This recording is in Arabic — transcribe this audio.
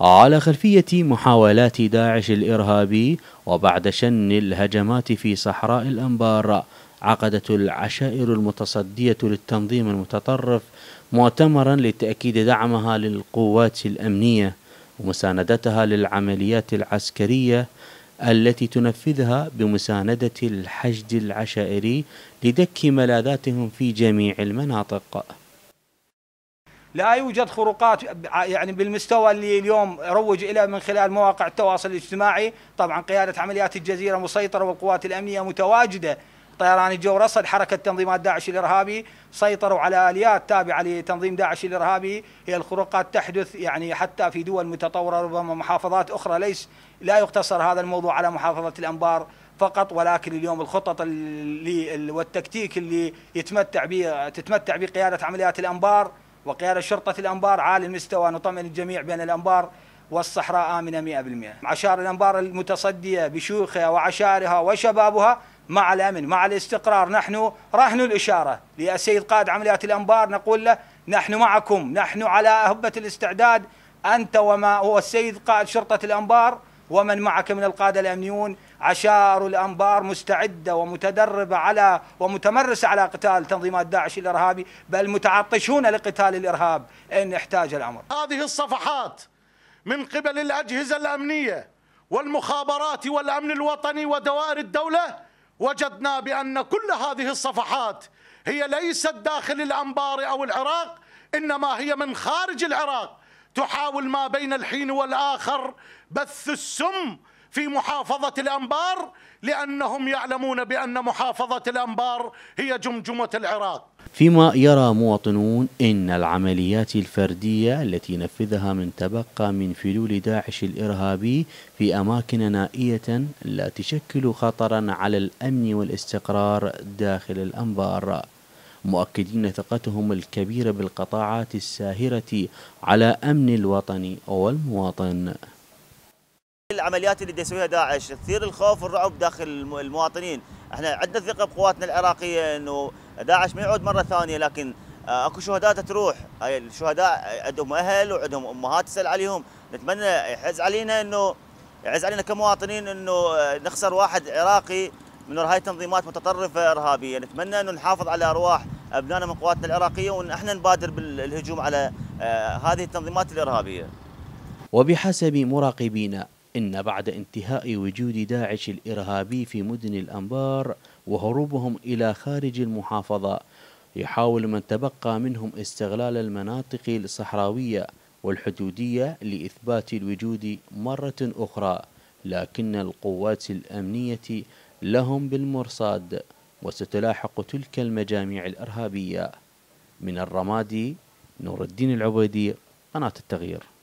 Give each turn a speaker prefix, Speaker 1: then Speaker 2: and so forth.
Speaker 1: على خلفية محاولات داعش الإرهابي وبعد شن الهجمات في صحراء الأنبار عقدت العشائر المتصدية للتنظيم المتطرف مؤتمرا لتأكيد دعمها للقوات الأمنية ومساندتها للعمليات العسكرية التي تنفذها بمساندة الحشد العشائري لدك ملاذاتهم في جميع المناطق
Speaker 2: لا يوجد خروقات يعني بالمستوى اللي اليوم روج إلى من خلال مواقع التواصل الاجتماعي طبعا قيادة عمليات الجزيرة مسيطرة والقوات الأمنية متواجدة طيران الجو رصد حركة تنظيمات داعش الإرهابي سيطروا على آليات تابعة لتنظيم داعش الإرهابي هي الخروقات تحدث يعني حتى في دول متطورة ربما محافظات أخرى ليس لا يقتصر هذا الموضوع على محافظة الأنبار فقط ولكن اليوم الخطط اللي والتكتيك اللي يتمتع به تتمتع به قيادة عمليات الأنبار وقيادة شرطة الأنبار عالي المستوى نطمئن الجميع بأن الأنبار والصحراء آمنة 100% عشائر الأنبار المتصدية بشيوخها وعشائرها وشبابها مع الأمن مع الاستقرار نحن رهن الإشارة للسيد قائد عمليات الأنبار نقول له نحن معكم نحن على أهبة الاستعداد أنت وما هو السيد قائد شرطة الأنبار ومن معك من القادة الأمنيون عشائر الأنبار مستعدة ومتدربة على ومتمرسة على قتال تنظيمات داعش الإرهابي بل متعطشون لقتال الإرهاب إن احتاج الأمر
Speaker 3: هذه الصفحات من قبل الأجهزة الأمنية والمخابرات والأمن الوطني ودوائر الدولة وجدنا بأن كل هذه الصفحات هي ليست داخل الأنبار أو العراق إنما هي من خارج العراق تحاول ما بين الحين والآخر بث السم في محافظة الأنبار لأنهم يعلمون بأن محافظة الأنبار هي جمجمة العراق
Speaker 1: فيما يرى مواطنون أن العمليات الفردية التي نفذها من تبقى من فلول داعش الإرهابي في أماكن نائية لا تشكل خطرا على الأمن والاستقرار داخل الأنبار مؤكدين ثقتهم الكبيرة بالقطاعات الساهرة على أمن الوطن والمواطن
Speaker 4: العمليات اللي يسويها داعش تثير الخوف والرعب داخل المواطنين، احنا عندنا ثقه بقواتنا العراقيه انه داعش ما يعود مره ثانيه لكن آه، اكو شهداء تروح، هاي الشهداء عندهم اهل وعندهم امهات تسال عليهم، نتمنى يحز علينا انه يعز علينا كمواطنين انه آه، نخسر واحد عراقي من هاي تنظيمات متطرفه ارهابيه، نتمنى انه نحافظ على ارواح ابنائنا من قواتنا العراقيه وان احنا نبادر بالهجوم على آه، هذه التنظيمات الارهابيه.
Speaker 1: وبحسب مراقبين إن بعد انتهاء وجود داعش الإرهابي في مدن الأنبار وهروبهم إلى خارج المحافظة يحاول من تبقى منهم استغلال المناطق الصحراوية والحدودية لإثبات الوجود مرة أخرى لكن القوات الأمنية لهم بالمرصاد وستلاحق تلك المجاميع الإرهابية من الرمادي نور الدين العبيدي قناة التغيير